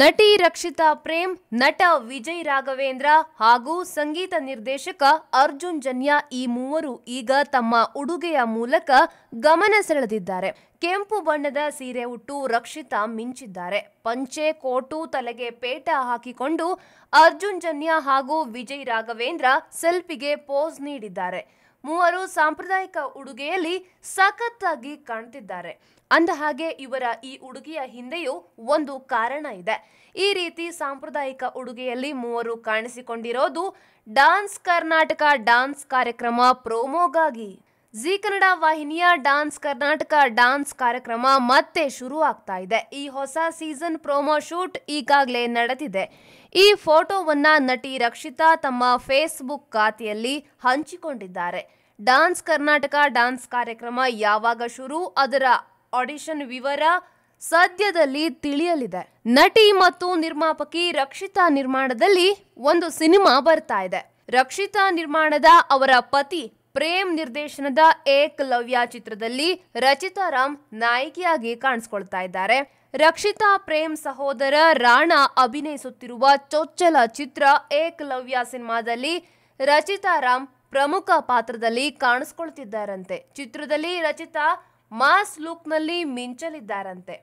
ನಟಿ ರಕ್ಷಿತಾ ಪ್ರೇಮ್ ನಟ ವಿಜಯ್ ರಾಘವೇಂದ್ರ ಹಾಗೂ ಸಂಗೀತ ನಿರ್ದೇಶಕ ಅರ್ಜುನ್ ಜನ್ಯಾ ಈ ಮೂವರು ಈಗ ತಮ್ಮ ಉಡುಗೆಯ ಮೂಲಕ ಗಮನ ಸೆಳೆದಿದ್ದಾರೆ ಕೆಂಪು ಬಣ್ಣದ ಸೀರೆ ಉಟ್ಟು ರಕ್ಷಿತಾ ಮಿಂಚಿದ್ದಾರೆ ಪಂಚೆ ಕೋಟು ತಲೆಗೆ ಪೇಟ ಹಾಕಿಕೊಂಡು ಅರ್ಜುನ್ ಜನ್ಯಾ ಹಾಗೂ ವಿಜಯ್ ರಾಘವೇಂದ್ರ ಸೆಲ್ಫಿಗೆ ಪೋಸ್ ನೀಡಿದ್ದಾರೆ ಮೂವರು ಸಾಂಪ್ರದಾಯಿಕ ಉಡುಗೆಯಲ್ಲಿ ಸಖತ್ತಾಗಿ ಕಾಣ್ತಿದ್ದಾರೆ ಅಂದ ಹಾಗೆ ಇವರ ಈ ಉಡುಗೆಯ ಹಿಂದೆಯೂ ಒಂದು ಕಾರಣ ಇದೆ ಈ ರೀತಿ ಸಾಂಪ್ರದಾಯಿಕ ಉಡುಗೆಯಲ್ಲಿ ಮೂವರು ಕಾಣಿಸಿಕೊಂಡಿರೋದು ಡಾನ್ಸ್ ಕರ್ನಾಟಕ ಡಾನ್ಸ್ ಕಾರ್ಯಕ್ರಮ ಪ್ರೋಮೋಗಾಗಿ ಜಿ ಕನ್ನಡ ವಾಹಿನಿಯ ಡಾನ್ಸ್ ಕರ್ನಾಟಕ ಡಾನ್ಸ್ ಕಾರ್ಯಕ್ರಮ ಮತ್ತೆ ಶುರು ಆಗ್ತಾ ಇದೆ ಈ ಹೊಸ ಸೀಸನ್ ಪ್ರೋಮೋ ಶೂಟ್ ಈಗಾಗಲೇ ನಡೆದಿದೆ ಈ ಫೋಟೋವನ್ನ ನಟಿ ರಕ್ಷಿತಾ ತಮ್ಮ ಫೇಸ್ಬುಕ್ ಖಾತೆಯಲ್ಲಿ ಹಂಚಿಕೊಂಡಿದ್ದಾರೆ ಡಾನ್ಸ್ ಕರ್ನಾಟಕ ಡಾನ್ಸ್ ಕಾರ್ಯಕ್ರಮ ಯಾವಾಗ ಶುರು ಅದರ ಆಡಿಷನ್ ವಿವರ ಸದ್ಯದಲ್ಲಿ ತಿಳಿಯಲಿದೆ ನಟಿ ಮತ್ತು ನಿರ್ಮಾಪಕಿ ರಕ್ಷಿತಾ ನಿರ್ಮಾಣದಲ್ಲಿ ಒಂದು ಸಿನಿಮಾ ಬರ್ತಾ ಇದೆ ರಕ್ಷಿತಾ ನಿರ್ಮಾಣದ ಅವರ ಪತಿ ಪ್ರೇಮ್ ನಿರ್ದೇಶನದ ಏಕಲವ್ಯ ಚಿತ್ರದಲ್ಲಿ ರಚಿತಾ ರಾಮ್ ನಾಯಕಿಯಾಗಿ ಕಾಣಿಸ್ಕೊಳ್ತಾ ಇದ್ದಾರೆ ರಕ್ಷಿತಾ ಪ್ರೇಮ್ ಸಹೋದರ ರಾಣಾ ಅಭಿನಯಿಸುತ್ತಿರುವ ಚೊಚ್ಚಲ ಚಿತ್ರ ಏಕಲವ್ಯ ಸಿನಿಮಾದಲ್ಲಿ ರಚಿತಾ ರಾಮ್ ಪ್ರಮುಖ ಪಾತ್ರದಲ್ಲಿ ಕಾಣಿಸ್ಕೊಳ್ತಿದ್ದಾರಂತೆ ಚಿತ್ರದಲ್ಲಿ ರಚಿತಾ ಮಾಸ್ ಲುಕ್ನಲ್ಲಿ ಮಿಂಚಲಿದ್ದಾರಂತೆ